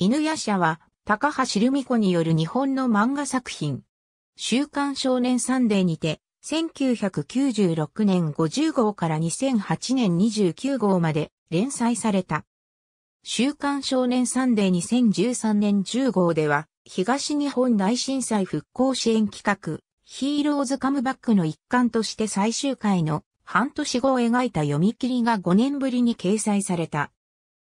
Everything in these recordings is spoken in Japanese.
犬夜叉は、高橋留美子による日本の漫画作品。週刊少年サンデーにて、1996年50号から2008年29号まで連載された。週刊少年サンデー2013年10号では、東日本大震災復興支援企画、ヒーローズカムバックの一環として最終回の半年後を描いた読み切りが5年ぶりに掲載された。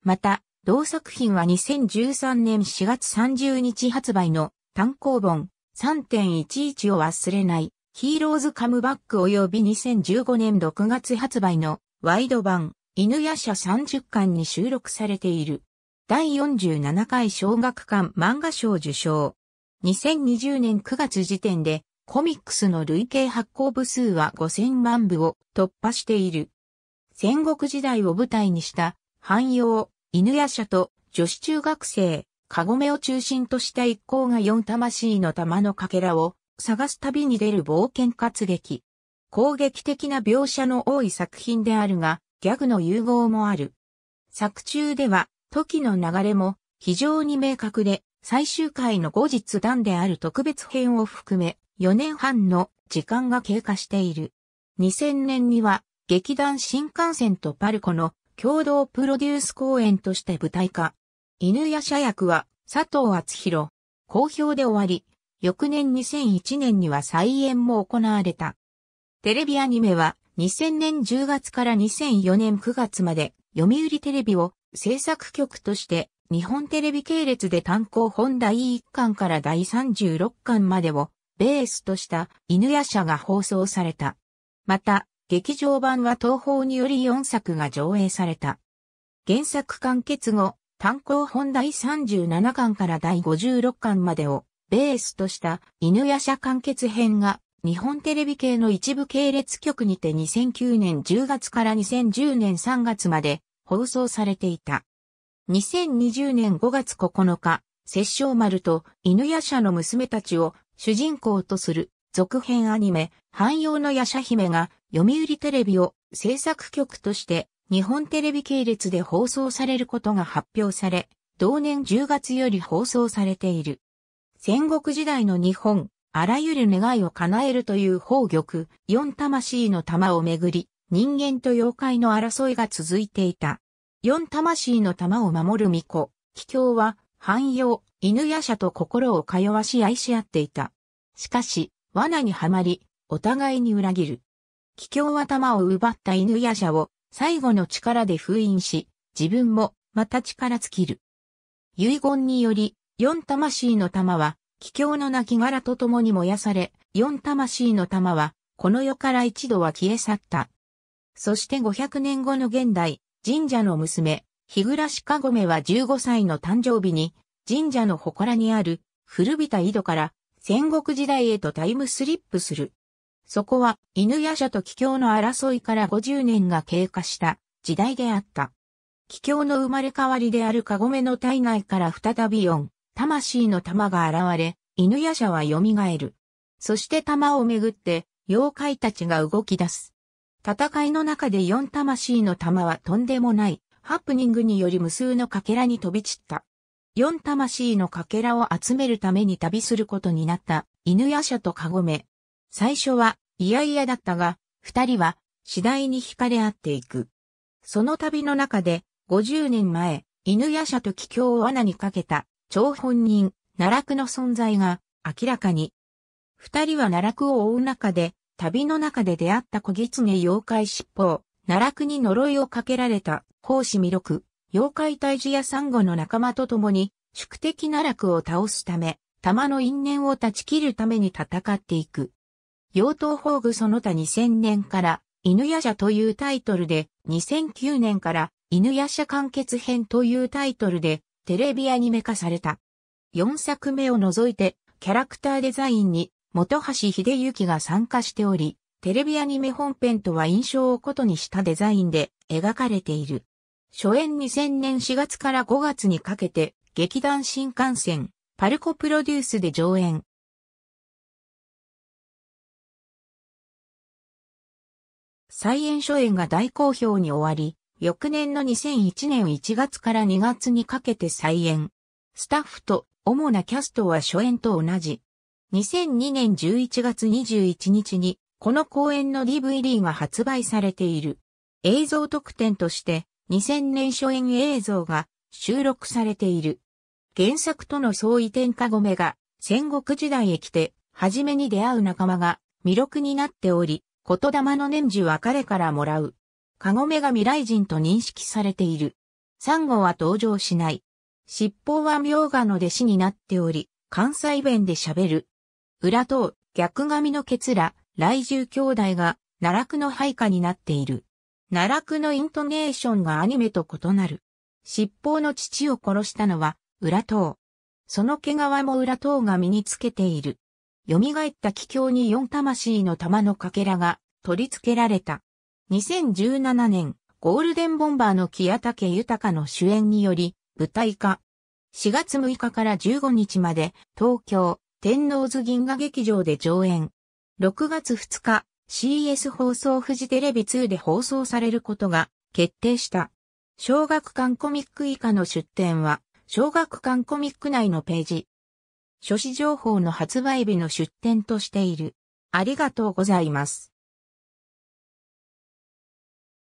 また、同作品は2013年4月30日発売の単行本3.11を忘れないヒーローズカムバック及び2015年6月発売のワイド版犬夜叉30巻に収録されている。第47回小学館漫画賞受賞。2020年9月時点でコミックスの累計発行部数は5000万部を突破している。戦国時代を舞台にした汎用犬夜叉と女子中学生、カゴメを中心とした一行が四魂の玉のかけらを探す旅に出る冒険活劇。攻撃的な描写の多い作品であるが、ギャグの融合もある。作中では、時の流れも非常に明確で、最終回の後日談である特別編を含め、4年半の時間が経過している。2000年には、劇団新幹線とパルコの共同プロデュース公演として舞台化。犬や社役は佐藤厚弘。好評で終わり、翌年2001年には再演も行われた。テレビアニメは2000年10月から2004年9月まで読売テレビを制作局として日本テレビ系列で単行本第1巻から第36巻までをベースとした犬夜叉が放送された。また、劇場版は東宝により4作が上映された。原作完結後、単行本第37巻から第56巻までをベースとした犬夜叉完結編が日本テレビ系の一部系列局にて2009年10月から2010年3月まで放送されていた。2020年5月9日、殺生丸と犬夜叉の娘たちを主人公とする続編アニメ、汎用の夜叉姫が読売テレビを制作局として日本テレビ系列で放送されることが発表され、同年10月より放送されている。戦国時代の日本、あらゆる願いを叶えるという宝玉、四魂の玉をめぐり、人間と妖怪の争いが続いていた。四魂の玉を守る巫女、桔梗は、汎用、犬夜叉と心を通わし愛し合っていた。しかし、罠にはまり、お互いに裏切る。気境はを奪った犬夜叉を最後の力で封印し、自分もまた力尽きる。遺言により、四魂の玉は、気境の亡骸と共に燃やされ、四魂の玉は、この世から一度は消え去った。そして500年後の現代、神社の娘、日暮しかごめは15歳の誕生日に、神社の祠にある古びた井戸から戦国時代へとタイムスリップする。そこは犬夜叉と桔梗の争いから50年が経過した時代であった。桔梗の生まれ変わりであるカゴメの体内から再び4、魂の玉が現れ、犬夜叉は蘇る。そして玉をめぐって、妖怪たちが動き出す。戦いの中で4魂の玉はとんでもない、ハプニングにより無数の欠片に飛び散った。4魂のかけらを集めるために旅することになった犬夜叉とカゴメ。最初は嫌々だったが、二人は次第に惹かれ合っていく。その旅の中で50年前、犬夜叉と桔梗を罠にかけた張本人、奈落の存在が明らかに。二人は奈落を追う中で、旅の中で出会った小狐妖怪七宝、奈落に呪いをかけられた、孔子弥勒、妖怪退治やサンゴの仲間と共に、宿敵奈落を倒すため、玉の因縁を断ち切るために戦っていく。妖刀宝具その他2000年から、犬夜叉というタイトルで、2009年から、犬夜叉完結編というタイトルで、テレビアニメ化された。4作目を除いて、キャラクターデザインに、本橋秀幸が参加しており、テレビアニメ本編とは印象を異にしたデザインで描かれている。初演2000年4月から5月にかけて、劇団新幹線、パルコプロデュースで上演。再演初演が大好評に終わり、翌年の2001年1月から2月にかけて再演。スタッフと主なキャストは初演と同じ。2002年11月21日に、この公演の DVD が発売されている。映像特典として、2000年初演映像が収録されている。原作との相違点かごめが戦国時代へ来て、初めに出会う仲間が魅力になっており、言霊の年次は彼からもらう。カゴメが未来人と認識されている。サンゴは登場しない。尻尾は妙画の弟子になっており、関西弁で喋る。裏と逆髪のケツら、来獣兄弟が奈落の配下になっている。奈落のイントネーションがアニメと異なる。七宝の父を殺したのは、裏塔。その毛皮も裏塔が身につけている。蘇った気境に四魂の玉のかけらが取り付けられた。2017年、ゴールデンボンバーの木屋武豊の主演により、舞台化。4月6日から15日まで、東京、天王洲銀河劇場で上演。6月2日、CS 放送フジテレビ2で放送されることが決定した。小学館コミック以下の出展は、小学館コミック内のページ。書誌情報の発売日の出展としている。ありがとうございます。